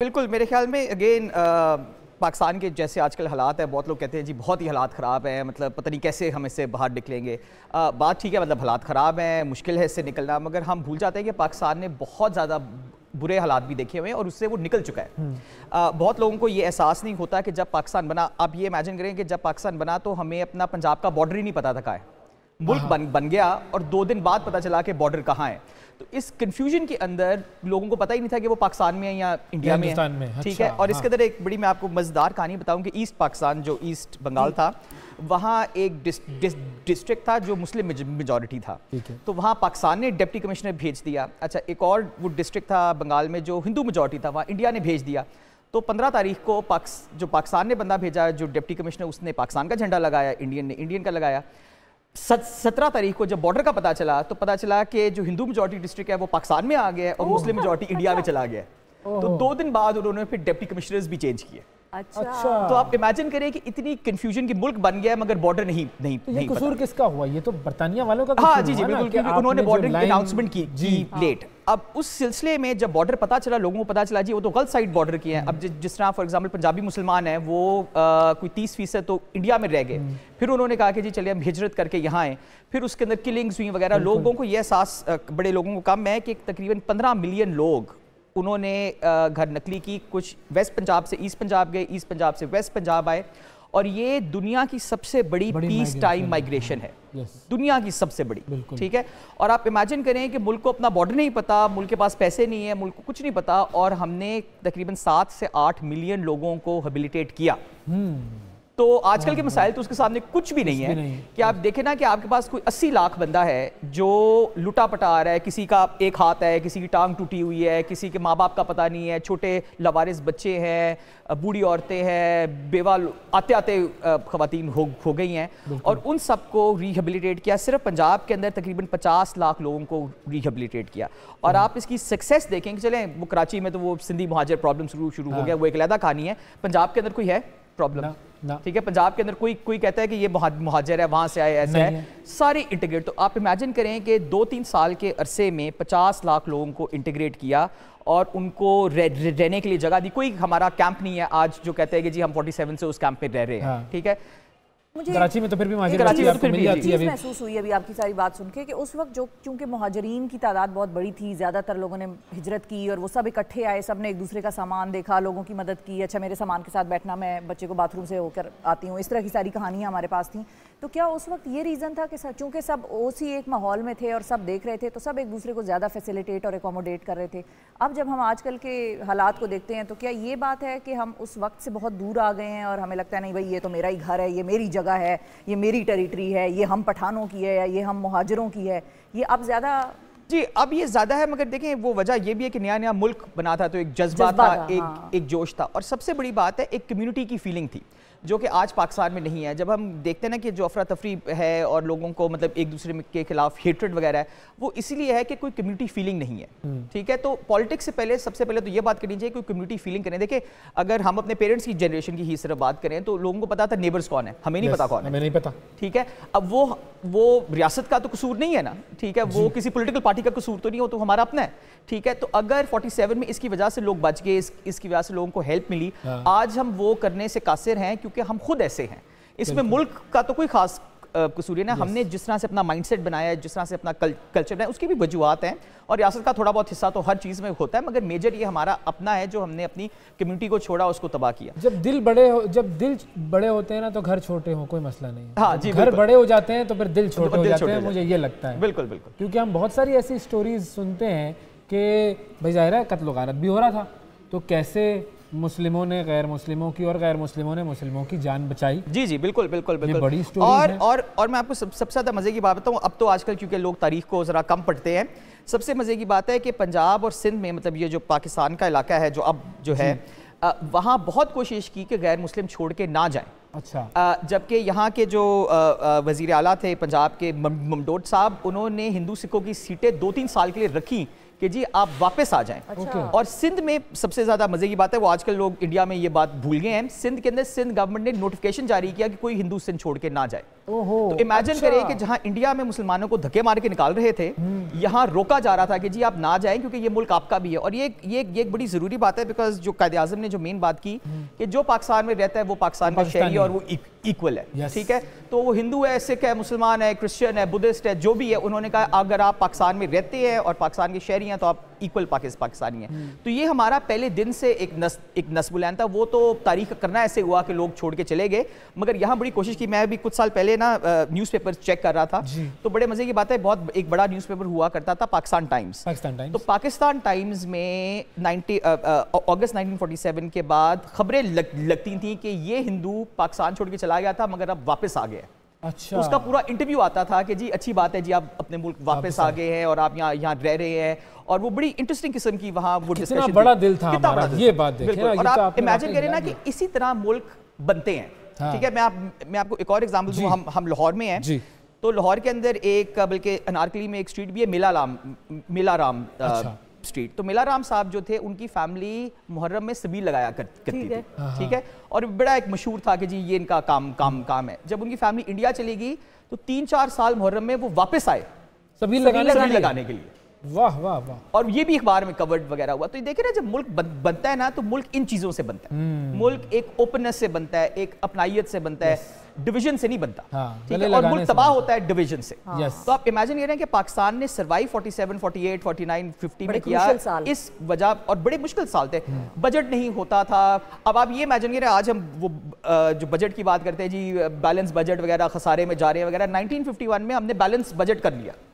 बिल्कुल मेरे ख्याल में अगेन पाकिस्तान के जैसे आजकल हालात है बहुत लोग कहते हैं जी बहुत ही हालात ख़राब हैं मतलब पता नहीं कैसे हम इससे बाहर निकलेंगे बात ठीक है मतलब हालात ख़राब हैं मुश्किल है इससे निकलना मगर हम भूल जाते हैं कि पाकिस्तान ने बहुत ज़्यादा बुरे हालात भी देखे हुए हैं और उससे वो निकल चुका है आ, हम्म। बहुत लोगों को ये एहसास नहीं होता कि जब पाकिस्तान बना आप ये इमेजिन करें कि जब पाकिस्तान बना तो हमें अपना पंजाब का बॉर्डर ही नहीं पता था का है मुल्क हाँ। बन बन गया और दो दिन बाद पता चला कि बॉर्डर कहाँ है तो इस कंफ्यूजन के अंदर लोगों को पता ही नहीं था कि वो पाकिस्तान में है या इंडिया में है ठीक अच्छा, है और हाँ। इसके अंदर एक बड़ी मैं आपको मज़ेदार कहानी बताऊं कि ईस्ट पाकिस्तान जो ईस्ट बंगाल था वहाँ एक डिस्ट्रिक्ट था जो मुस्लिम मेजोरिटी था तो वहाँ पाकिस्तान ने डिप्टी कमिश्नर भेज दिया अच्छा एक और वो डिस्ट्रिक्ट था बंगाल में जो हिंदू मेजोरिटी था वहाँ इंडिया ने भेज दिया तो 15 तारीख को पाक जो पाकिस्तान ने बंदा भेजा जो डिप्टी कमिश्नर उसने पाकिस्तान का झंडा लगाया इंडियन ने इंडियन का लगाया सत्रह तारीख को जब बॉर्डर का पता चला तो पता चला कि जो हिंदू मेजोरिटी डिस्ट्रिक्ट है वो पाकिस्तान में आ गया है और मुस्लिम मेजोरिटी इंडिया अच्छा। में चला गया है तो दो दिन बाद उन्होंने फिर डिप्टी कमिश्नर्स भी चेंज किए अच्छा।, अच्छा तो आप इमेजिन करें कि इतनी कंफ्यूजन की मुल्क बन गया है मगर बॉर्डर नहीं नहीं तो ये नहीं कसूर किसका हुआ ये तो बर्तानिया वालों का हाँ जी जी बिल्कुल उन्होंने बॉर्डर की अनाउंसमेंट की जी लेट अब उस सिलसिले में जब बॉर्डर पता चला लोगों को पता चला जी वो तो गलत साइड बॉर्डर की है अब जि, जिस तरह फॉर एग्जांपल पंजाबी मुसलमान है वो आ, कोई तीस फीसद तो इंडिया में रह गए हम्म। फिर उन्होंने कहा कि जी चलिए हम हिजरत करके यहाँ आए फिर उसके अंदर किलिंग्स हुई वगैरह लोगों को ये एहसास बड़े लोगों को कम है कि तकरीबन पंद्रह मिलियन लोग उन्होंने घर नकली की कुछ वेस्ट पंजाब से ईस्ट पंजाब गए ईस्ट पंजाब से वेस्ट पंजाब आए और ये दुनिया की सबसे बड़ी, बड़ी पीस टाइम माइग्रेशन है दुनिया की सबसे बड़ी ठीक है और आप इमेजिन करें कि मुल्क को अपना बॉर्डर नहीं पता मुल्क के पास पैसे नहीं है मुल्क को कुछ नहीं पता और हमने तकरीबन सात से आठ मिलियन लोगों को हेबिलिटेट किया हम्म। तो आजकल के मसाइल तो उसके सामने कुछ भी नहीं है कि आप देखें ना कि आपके पास कोई अस्सी लाख बंदा है जो लुटा पटा आ रहा है किसी का एक हाथ है किसी की टांग टूटी हुई है किसी के माँ बाप का पता नहीं है छोटे लवारिस बच्चे हैं बूढ़ी औरतें हैं बेवा आते आते खवतिन हो हो गई हैं और उन सबको रिहेबिलिटेट किया सिर्फ पंजाब के अंदर तकरीबन पचास लाख लोगों को रिहेबिलिटेट किया और हम्म। आप इसकी सक्सेस देखें कि चलें वो कराची में तो वो सिंधी महाजर प्रॉब्लम शुरू शुरू हो हाँ। गया वो एक अलहदा कहानी है पंजाब के अंदर कोई है प्रॉब्लम ठीक है पंजाब के अंदर कोई कोई कहता है कि ये महाजर है वहां से आए ऐसा है।, सारे इंटीग्रेट तो आप इमेजिन करें कि दो तीन साल के अरसे में पचास लाख लोगों को इंटीग्रेट किया और उनको रह, रह, रहने के लिए जगह दी कोई हमारा कैंप नहीं है आज जो कहते हैं कि जी हम 47 से उस कैंप में रह रहे हैं हाँ। ठीक हाँ। है कराची में तो फिर भी कराची में तो फिर भी चीज़ महसूस हुई अभी आपकी सारी बात सुन के कि उस वक्त जो क्योंकि महाजरीन की तादाद बहुत बड़ी थी ज़्यादातर लोगों ने हिजरत की और वो सब इकट्ठे आए सब ने एक दूसरे का सामान देखा लोगों की मदद की अच्छा मेरे सामान के साथ बैठना मैं बच्चे को बाथरूम से होकर आती हूँ इस तरह की सारी कहानियाँ हमारे पास थी तो क्या उस वक्त ये रीज़न था कि चूँकि सब उस ही एक माहौल में थे और सब देख रहे थे तो सब एक दूसरे को ज़्यादा फैसिलिटेट और एकोमोडेट कर रहे थे अब जब हम आजकल के हालात को देखते हैं तो क्या ये बात है कि हम उस वक्त से बहुत दूर आ गए हैं और हमें लगता है नहीं भाई ये तो मेरा ही घर है ये मेरी जगह जगह है ये मेरी टेरिटरी है ये हम पठानों की है या ये हम मुहाजरों की है ये अब ज़्यादा जी अब ये ज़्यादा है मगर देखें वो वजह ये भी है कि नया नया मुल्क बना था तो एक जज्बा था, था एक हाँ। एक जोश था और सबसे बड़ी बात है एक कम्युनिटी की फीलिंग थी जो कि आज पाकिस्तान में नहीं है जब हम देखते हैं ना कि जो अफरा तफरी है और लोगों को मतलब एक दूसरे के खिलाफ हेट्रेड वगैरह है वो इसीलिए है कि कोई कम्युनिटी फीलिंग नहीं है हम्म। ठीक है तो पॉलिटिक्स से पहले सबसे पहले तो ये बात करनी चाहिए कोई कम्युनिटी फीलिंग करें देखिए अगर हम अपने पेरेंट्स की जनरेशन की ही सिर्फ बात करें तो लोगों को पता था नेबर्स कौन है हमें नहीं पता कौन हमें नहीं पता ठीक है अब वो वो रियासत का तो कसूर नहीं है ना ठीक है वो किसी पोलिटिकल पार्टी का कसूर तो नहीं हो तो हमारा अपना है ठीक है तो अगर फोर्टी में इसकी वजह से लोग बच गए इसकी वजह से लोगों को हेल्प मिली हाँ। आज हम वो करने से कासिर हैं क्योंकि हम खुद ऐसे हैं इसमें मुल्क का तो कोई खास कसूरी ना yes. हमने जिस तरह से अपना माइंडसेट बनाया है जिस तरह से अपना कल, कल्चर बनाया उसकी भी वजूहत हैं और रियासत का थोड़ा बहुत हिस्सा तो हर चीज़ में होता है मगर मेजर ये हमारा अपना है जो हमने अपनी कम्युनिटी को छोड़ा उसको तबाह किया जब दिल बड़े हो जब दिल बड़े होते हैं ना तो घर छोटे हो कोई मसला नहीं हाँ जी घर बड़े हो जाते हैं तो फिर दिल छोटे तो मुझे ये लगता है बिल्कुल बिल्कुल क्योंकि हम बहुत सारी ऐसी स्टोरीज सुनते हैं कि भाई ज़ाहिर है कत्ल भी हो रहा था तो कैसे मुस्लिमों ने गैर मुस्लिमों की और गैर मुस्लिमों ने मुस्लिमों की जान बचाई जी जी बिल्कुल बिल्कुल बिल्कुल बड़ी स्टोरी और है। और और मैं आपको सब, सबसे ज़्यादा मज़े की बात बताऊँ अब तो आजकल क्योंकि लोग तारीख को ज़रा कम पढ़ते हैं सबसे मज़े की बात है कि पंजाब और सिंध में मतलब ये जो पाकिस्तान का इलाका है जो अब जो है वहाँ बहुत कोशिश की कि गैर मुस्लिम छोड़ के ना जाए अच्छा जबकि यहाँ के जो वजीर अला थे पंजाब के ममडोट साहब उन्होंने हिंदू सिखों की सीटें दो तीन साल के लिए रखी कि जी आप वापस आ जाएं अच्छा। और सिंध में सबसे ज्यादा मजे की बात है वो आजकल लोग इंडिया में ये बात भूल गए हैं सिंध के अंदर सिंध गवर्नमेंट ने नोटिफिकेशन जारी किया कि कोई हिंदू सिंध छोड़ के ना जाए तो इमेजिन अच्छा। करिए कि जहां इंडिया में मुसलमानों को धक्के मार के निकाल रहे थे हम्म। यहाँ रोका जा रहा था कि जी आप ना जाएं क्योंकि ये मुल्क आपका भी है और ये ये ये एक बड़ी ज़रूरी बात है बिकॉज जो कायद अजम ने जो मेन बात की हम्म। कि जो पाकिस्तान में रहता है वो पाकिस्तान का शहरी है और वो इक्वल है ठीक है तो वो हिंदू है सिख है मुसलमान है क्रिश्चियन है बुद्धिस्ट है जो भी है उन्होंने कहा अगर आप पाकिस्तान में रहते हैं और पाकिस्तान के शहरी हैं तो आप इक्वल पाकिस्तानी है तो ये हमारा पहले दिन से एक नस एक नस्बुलैन था वो तो तारीख करना ऐसे हुआ कि लोग छोड़ के चले गए मगर यहाँ बड़ी कोशिश की मैं भी कुछ साल पहले ना न्यूज़पेपर चेक कर रहा था तो बड़े मज़े की बात है बहुत एक बड़ा न्यूज़पेपर हुआ करता था पाकिस्तान टाइम्स तो पाकिस्तान टाइम्स में नाइनटी अगस्त नाइनटीन के बाद खबरें लगती थी कि ये हिंदू पाकिस्तान छोड़ के चला गया था मगर अब वापस आ गया अच्छा उसका पूरा इंटरव्यू आता था कि जी अच्छी बात है जी आप अपने मुल्क वापस आ गए हैं और आप यहाँ यहाँ रह रहे हैं और वो बड़ी इंटरेस्टिंग किस्म की वहाँ वो डिस्कशन बड़ा दिल था कितना बड़ा ये बात बिल्कुल और तो आप इमेजिन करें ना कि इसी तरह मुल्क बनते हैं हाँ। ठीक है मैं आप मैं आपको एक और एग्जाम्पल दूँ हम हम लाहौर में हैं तो लाहौर के अंदर एक बल्कि अनारकली में एक स्ट्रीट भी है मेला राम मेला राम स्ट्रीट तो मिलाराम साहब जो थे उनकी फैमिली मुहर्रम में सभी लगाया कर, करती थी हाँ, हाँ। ठीक है और बड़ा एक मशहूर था कि जी ये इनका काम काम काम है जब उनकी फैमिली इंडिया चली गई तो तीन चार साल मुहर्रम में वो वापस आए सभी लगाने, लगाने, लगाने के लिए वाह वाह वाह और ये भी अखबार में कवर्ड वगैरह हुआ तो ये देखे ना जब मुल्क बन, बनता है ना तो मुल्क इन चीजों से बनता है हम्म। मुल्क एक ओपननेस से बनता है एक अपनाइत से बनता है डिवीजन से नहीं बनता हाँ, और मुल्क तबाह होता है डिवीजन से हाँ। तो आप इमेजिन कर रहे हैं कि पाकिस्तान ने सर्वाइव 47, 48, 49, 50 में किया इस वजह और बड़े मुश्किल साल थे बजट हम्म। नहीं होता था अब आप ये इमेजिन कर रहे हैं आज हम वो जो बजट की बात करते हैं जी बैलेंस बजट वगैरह खसारे में जा रहे हैं वगैरह नाइनटीन में हमने बैलेंस बजट कर लिया